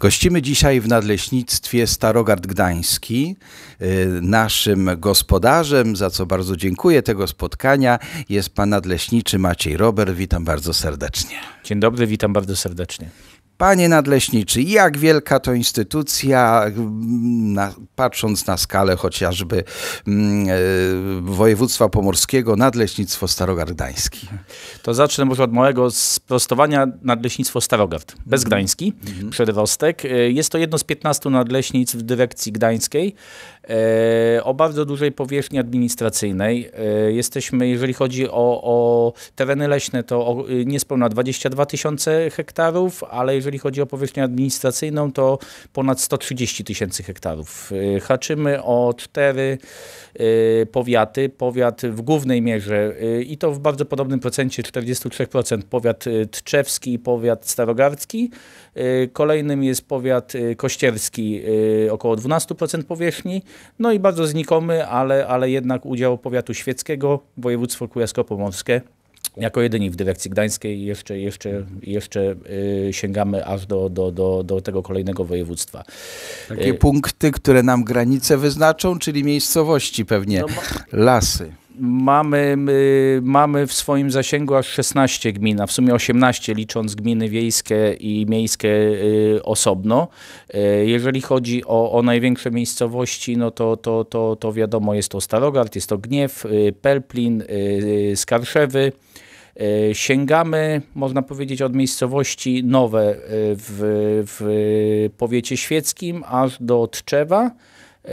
Gościmy dzisiaj w Nadleśnictwie Starogard Gdański. Y, naszym gospodarzem, za co bardzo dziękuję tego spotkania, jest pan nadleśniczy Maciej Robert. Witam bardzo serdecznie. Dzień dobry, witam bardzo serdecznie. Panie nadleśniczy, jak wielka to instytucja, mm, na, patrząc na skalę chociażby yy, województwa pomorskiego, nadleśnictwo Starogardański. To zacznę może od małego sprostowania. Nadleśnictwo Starogard, bez mhm. Gdański, mm -hmm. Jest to jedno z 15 nadleśnic w dyrekcji gdańskiej. E, o bardzo dużej powierzchni administracyjnej. E, jesteśmy, jeżeli chodzi o, o tereny leśne, to o y, niespełna 22 tysiące hektarów, ale jeżeli chodzi o powierzchnię administracyjną, to ponad 130 tysięcy hektarów. E, haczymy o cztery powiaty. Powiat w głównej mierze i to w bardzo podobnym procencie 43% powiat tczewski i powiat starogardzki. Kolejnym jest powiat kościerski, około 12% powierzchni. No i bardzo znikomy, ale, ale jednak udział powiatu świeckiego, województwo kujawsko-pomorskie jako jedyni w dyrekcji gdańskiej jeszcze, jeszcze, jeszcze yy, sięgamy aż do, do, do, do tego kolejnego województwa. Takie yy. punkty, które nam granice wyznaczą, czyli miejscowości pewnie, no, lasy mamy, mamy w swoim zasięgu aż 16 gmin, a w sumie 18 licząc gminy wiejskie i miejskie y, osobno. Y, jeżeli chodzi o, o największe miejscowości, no to, to, to, to wiadomo, jest to Starogard, jest to Gniew, y, Pelplin, Skarszewy. Sięgamy, można powiedzieć, od miejscowości nowe w, w powiecie świeckim aż do Tczewa. E,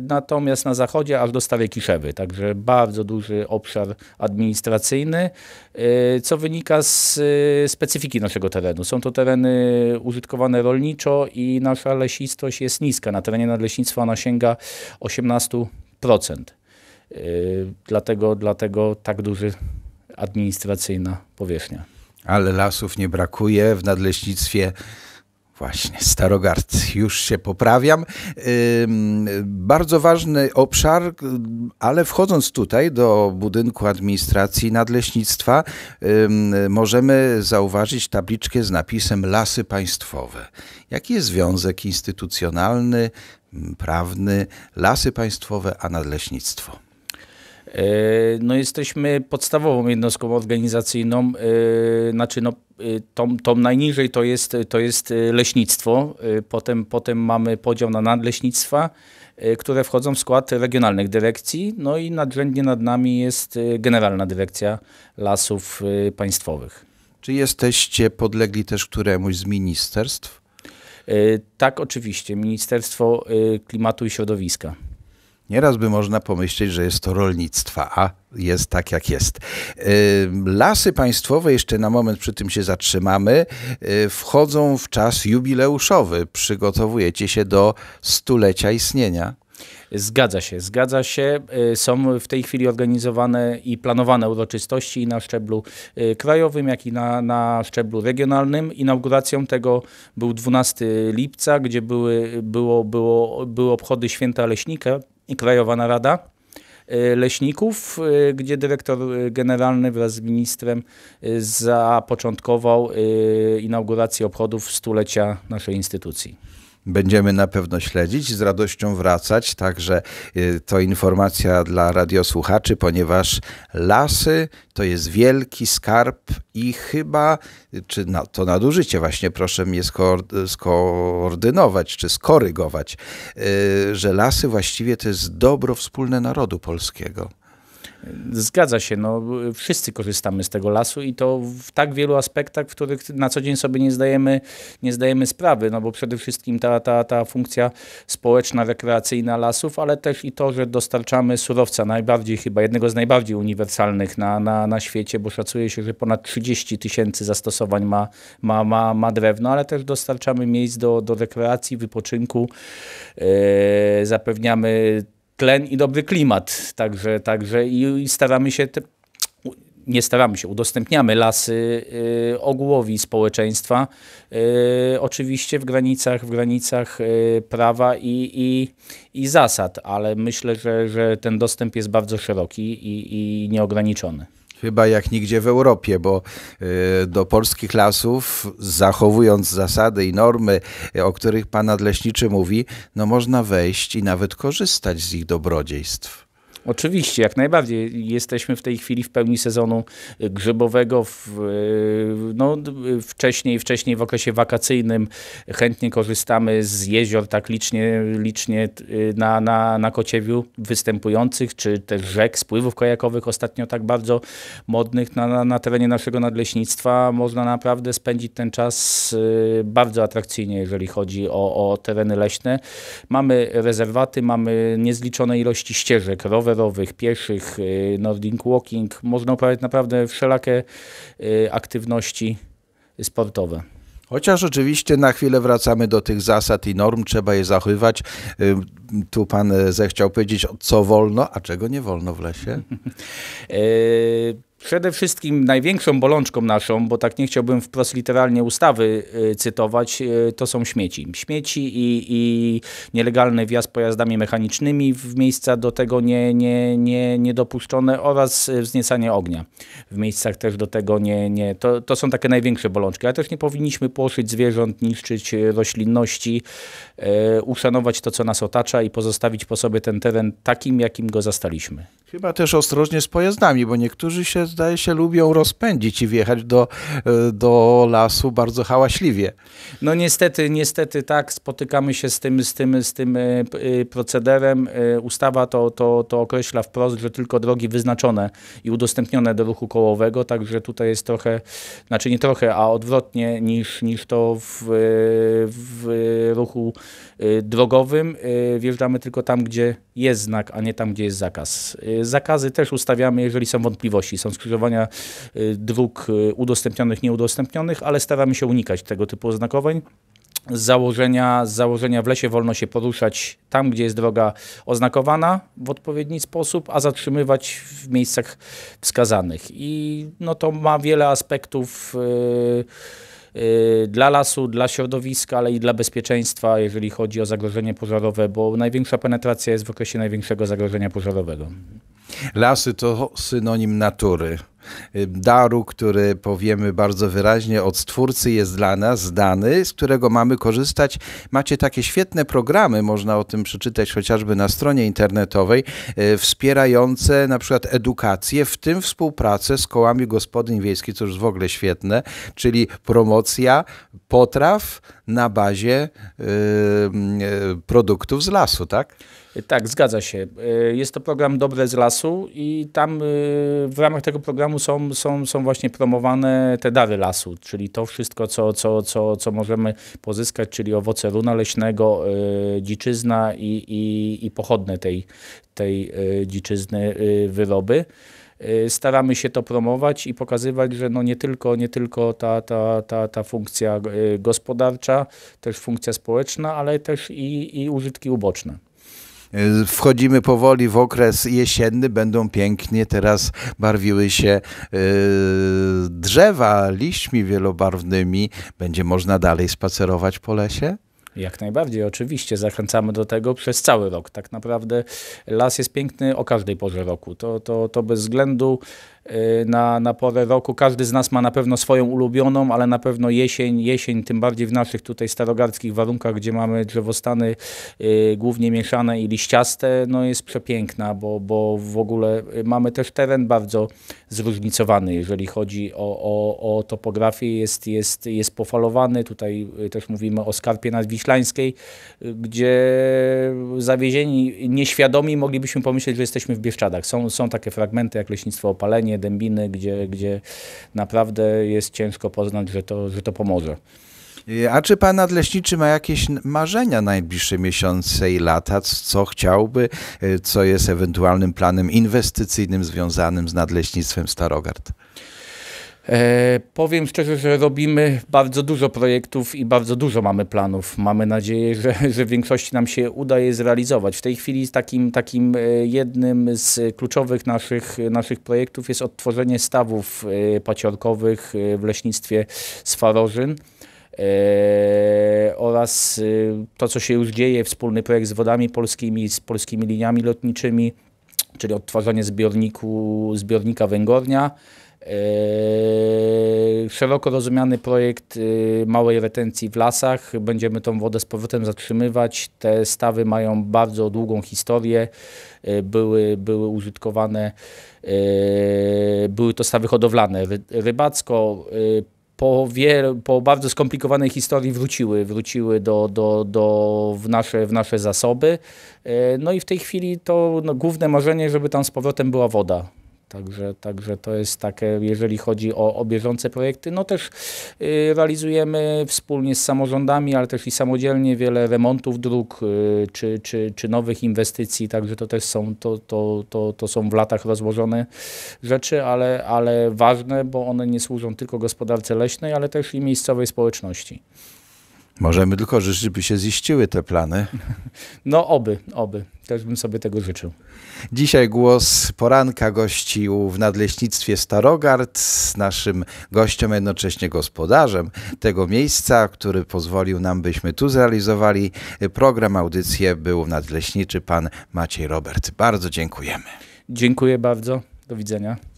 natomiast na zachodzie aż do Starej Kiszewy, także bardzo duży obszar administracyjny, e, co wynika z e, specyfiki naszego terenu. Są to tereny użytkowane rolniczo i nasza lesistość jest niska. Na terenie nadleśnictwa ona sięga 18%. Dlatego, dlatego tak duży administracyjna powierzchnia. Ale lasów nie brakuje w nadleśnictwie Właśnie, Starogard, już się poprawiam. Bardzo ważny obszar, ale wchodząc tutaj do budynku administracji nadleśnictwa, możemy zauważyć tabliczkę z napisem Lasy Państwowe. Jaki jest związek instytucjonalny, prawny, Lasy Państwowe a nadleśnictwo? E, no jesteśmy podstawową jednostką organizacyjną, e, znaczy no, e, tą, tą najniżej to jest, to jest leśnictwo, potem, potem mamy podział na nadleśnictwa, które wchodzą w skład regionalnych dyrekcji, no i nadrzędnie nad nami jest Generalna Dyrekcja Lasów Państwowych. Czy jesteście podlegli też któremuś z ministerstw? Tak, oczywiście. Ministerstwo Klimatu i Środowiska. Nieraz by można pomyśleć, że jest to rolnictwa, a jest tak, jak jest. Lasy państwowe, jeszcze na moment przy tym się zatrzymamy, y, wchodzą w czas jubileuszowy. Przygotowujecie się do stulecia istnienia. Zgadza się, zgadza się. Y, są w tej chwili organizowane i planowane uroczystości i na szczeblu y, krajowym, jak i na, na szczeblu regionalnym. Inauguracją tego był 12 lipca, gdzie były, było, było, były obchody święta leśnika, i Krajowa Narada e, Leśników, e, gdzie dyrektor e, generalny wraz z ministrem zapoczątkował inaugurację obchodów stulecia naszej instytucji będziemy na pewno śledzić, z radością wracać. Także y, to informacja dla radiosłuchaczy, ponieważ lasy to jest wielki skarb i chyba, czy na, to nadużycie właśnie, proszę mnie skoordynować, czy skorygować, y, że lasy właściwie to jest dobro wspólne narodu polskiego. Zgadza się, no, wszyscy korzystamy z tego lasu i to w tak wielu aspektach, w których na co dzień sobie nie zdajemy, nie zdajemy sprawy, no bo przede wszystkim ta, ta, ta funkcja społeczna, rekreacyjna lasów, ale też i to, że dostarczamy surowca najbardziej, chyba jednego z najbardziej uniwersalnych na, na, na świecie, bo szacuje się, że ponad 30 tysięcy zastosowań ma, ma, ma, ma drewno, ale też dostarczamy miejsc do, do rekreacji, wypoczynku, yy, zapewniamy tlen i dobry klimat. Także, także i, i staramy się te, nie staramy się, udostępniamy lasy y, ogółowi społeczeństwa, y, oczywiście w granicach, w granicach y, prawa i, i, i zasad, ale myślę, że, że ten dostęp jest bardzo szeroki i, i nieograniczony chyba jak nigdzie w Europie, bo e, do polskich lasów, zachowując zasady i normy, e, o których pan nadleśniczy mówi, no można wejść i nawet korzystać z ich dobrodziejstw. Oczywiście, jak najbardziej. Jesteśmy w tej chwili w pełni sezonu y, grzybowego. W, y, no, y, wcześniej, wcześniej w okresie wakacyjnym chętnie korzystamy z jezior tak licznie, licznie na, na, na Kociewiu występujących, czy też rzek, spływów kajakowych ostatnio tak bardzo modnych na, na, na terenie naszego nadleśnictwa. Można naprawdę spędzić ten czas bardzo atrakcyjnie, jeżeli chodzi o, o tereny leśne. Mamy rezerwaty, mamy niezliczone ilości ścieżek rowerowych, rowerowych, pieszych, y, nordic walking. Można uprawiać naprawdę wszelakie y, aktywności sportowe. Chociaż oczywiście na chwilę wracamy do tych zasad i norm, trzeba je zachowywać. Y, tu pan e, zechciał powiedzieć, co wolno, a czego nie wolno w lesie? E, Przede wszystkim największą bolączką naszą, bo tak nie chciałbym wprost literalnie ustawy y, cytować, y, to są śmieci. Śmieci i, i nielegalny wjazd pojazdami mechanicznymi w miejsca do tego nie, nie, nie, niedopuszczone oraz wzniecanie ognia w miejscach też do tego nie... nie. To, to są takie największe bolączki, ale też nie powinniśmy płoszyć zwierząt, niszczyć roślinności, y, uszanować to, co nas otacza i pozostawić po sobie ten teren takim, jakim go zastaliśmy. Chyba też ostrożnie z pojazdami, bo niektórzy się, zdaje się, lubią rozpędzić i wjechać do, e, do lasu bardzo hałaśliwie. No niestety, niestety tak, spotykamy się z tym, z tym, z tym e, e, procederem. Ustawa to, to, to określa wprost, że tylko drogi wyznaczone i udostępnione do ruchu kołowego, także tutaj jest trochę, znaczy nie trochę, a odwrotnie niż, niż to w, w ruchu drogowym. Wjeżdżamy tylko tam, gdzie jest znak, a nie tam, gdzie jest zakaz. Zakazy też ustawiamy, jeżeli są wątpliwości. Są skrzyżowania y, dróg y, udostępnionych, nieudostępnionych, ale staramy się unikać tego typu oznakowań z założenia, z założenia w lesie wolno się poruszać tam, gdzie jest droga oznakowana w odpowiedni sposób, a zatrzymywać w miejscach wskazanych. I no to ma wiele aspektów yy, yy, dla lasu, dla środowiska, ale i dla bezpieczeństwa, jeżeli chodzi o zagrożenie pożarowe, bo największa penetracja jest w okresie największego zagrożenia pożarowego. Lasy to synonim natury daru, który powiemy bardzo wyraźnie od Stwórcy jest dla nas dany, z którego mamy korzystać. Macie takie świetne programy, można o tym przeczytać chociażby na stronie internetowej, e, wspierające na przykład edukację, w tym współpracę z kołami gospodyń wiejskich, co już w ogóle świetne, czyli promocja potraw na bazie e, e, produktów z lasu, tak? Tak, zgadza się. E, jest to program Dobre z Lasu i tam e, w ramach tego programu są, są, są właśnie promowane te dary lasu, czyli to wszystko, co, co, co, co możemy pozyskać, czyli owoce runa leśnego, e, dziczyzna i, i, i pochodne tej, tej dziczyzny wyroby staramy się to promować i pokazywać, że no nie tylko, nie tylko ta, ta, ta, ta funkcja gospodarcza, też funkcja społeczna, ale też i, i użytki uboczne. Y, wchodzimy powoli w okres jesienny, będą pięknie teraz barwiły się y, drzewa liśćmi wielobarwnymi. Będzie można dalej spacerować po lesie? Jak najbardziej, oczywiście. Zachęcamy do tego przez cały rok. Tak naprawdę las jest piękny o każdej porze roku. To, to, to bez względu Y, na, na porę roku. Każdy z nas ma na pewno swoją ulubioną, ale na pewno jesień, jesień, tym bardziej w naszych tutaj starogardzkich warunkach, gdzie mamy drzewostany y, głównie mieszane i liściaste, no jest przepiękna, bo, bo w ogóle y, mamy też teren bardzo zróżnicowany, jeżeli chodzi o, o, o topografię, jest, jest, jest pofalowany, tutaj y, też mówimy o Skarpie Nadwiślańskiej, gdzie zawiezieni nieświadomi moglibyśmy pomyśleć, że jesteśmy w Bieszczadach. Są, są takie fragmenty jak Leśnictwo Opalenie, terenie Dębiny, gdzie, gdzie naprawdę jest ciężko poznać, że to, że to pomoże. A czy pan nadleśniczy ma jakieś marzenia na najbliższe miesiące i lata, co chciałby, e, co jest ewentualnym planem inwestycyjnym związanym z nadleśnictwem Starogard? E, powiem szczerze, że robimy bardzo dużo projektów i bardzo dużo mamy planów. Mamy nadzieję, że, że w większości nam się uda je zrealizować. W tej chwili takim, takim e, jednym z kluczowych naszych, naszych projektów jest odtworzenie stawów e, paciorkowych e, w leśnictwie Swarożyn. E, oraz to, co się już dzieje, wspólny projekt z Wodami Polskimi, z polskimi liniami lotniczymi, czyli odtwarzanie zbiorniku, zbiornika węgornia. Yy, szeroko rozumiany projekt yy, małej retencji w lasach. Będziemy tą wodę z powrotem zatrzymywać. Te stawy mają bardzo długą historię. Yy, były, były użytkowane, e, były to stawy hodowlane ry, rybacko e, po, wiel, po bardzo skomplikowanej historii wróciły, wróciły do, do, do w, nasze, w nasze zasoby. E, no i w tej chwili to no, główne marzenie, żeby tam z powrotem była woda. Także, także to jest takie, jeżeli chodzi o, o bieżące projekty, no też y, realizujemy wspólnie z samorządami, ale też i samodzielnie wiele remontów dróg y, czy, czy, czy nowych inwestycji, także to też są, to, to, to, to są w latach rozłożone rzeczy, ale, ale ważne, bo one nie służą tylko gospodarce leśnej, ale też i miejscowej społeczności. Możemy tylko życzyć, by się ziściły te plany. No oby, oby. Też bym sobie tego życzył. Dzisiaj głos poranka gościł w nadleśnictwie Starogard z naszym gościem, jednocześnie gospodarzem tego miejsca, który pozwolił nam, byśmy tu zrealizowali program, audycję. Był nadleśniczy pan Maciej Robert. Bardzo dziękujemy. Dziękuję bardzo. Do widzenia.